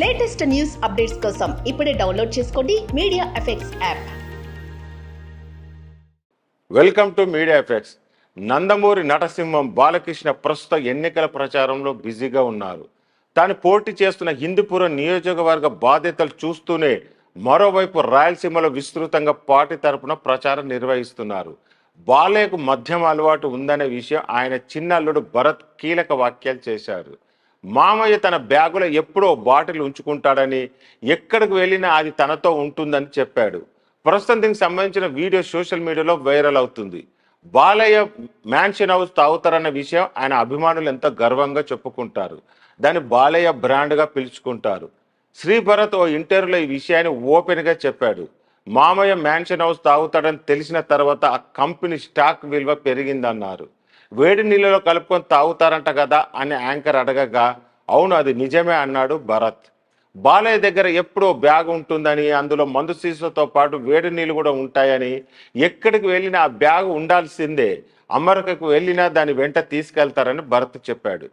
latest news updates కోసం ఇప్పుడే download చేసుకోండి media effects app welcome to media effects Nandamuri Natasimham Balakrishna ప్రస్తుత ఎన్నికల ప్రచారంలో బిజీగా ఉన్నారు తాను పోటీ చేస్తున్న హిందూపురం నియోజకవర్గ బాధ్యతలు చూస్తూనే మరోవైపు రాయలసీమలో విస్తృతంగా పార్టీ తరపున ప్రచారం నిర్వహిస్తున్నారు బాలయ్యకు మద్యం అలవాటు ఉందనే విషయం ఆయన చిన్నల్లుడు భరత్ కీలక వ్యాఖ్యలు చేశారు మామయ్య తన బ్యాగులో ఎప్పుడో బాటిల్ ఉంచుకుంటాడని ఎక్కడికి వెళ్ళినా అది తనతో ఉంటుందని చెప్పాడు ప్రస్తుతం దీనికి సంబంధించిన వీడియో సోషల్ మీడియాలో వైరల్ అవుతుంది బాలయ్య మ్యాన్షన్ హౌస్ తాగుతారన్న విషయం ఆయన అభిమానులు ఎంత గర్వంగా చెప్పుకుంటారు దాన్ని బాలయ్య బ్రాండ్గా పిలుచుకుంటారు శ్రీభరత్ ఓ ఇంటర్వ్యూలో ఈ విషయాన్ని ఓపెన్గా చెప్పాడు మామయ్య మ్యాన్షన్ హౌస్ తాగుతాడని తెలిసిన తర్వాత ఆ కంపెనీ స్టాక్ విలువ పెరిగిందన్నారు వేడి నీళ్ళలో కలుపుకొని తాగుతారంట కదా అని యాంకర్ అడగగా అవును అది నిజమే అన్నాడు భరత్ బాలయ్య దగ్గర ఎప్పుడో బ్యాగ్ ఉంటుందని అందులో మందు సీసులతో పాటు వేడి నీళ్ళు కూడా ఉంటాయని ఎక్కడికి వెళ్ళినా ఆ బ్యాగ్ ఉండాల్సిందే అమెరికకు వెళ్ళినా దాని వెంట తీసుకెళ్తారని భరత్ చెప్పాడు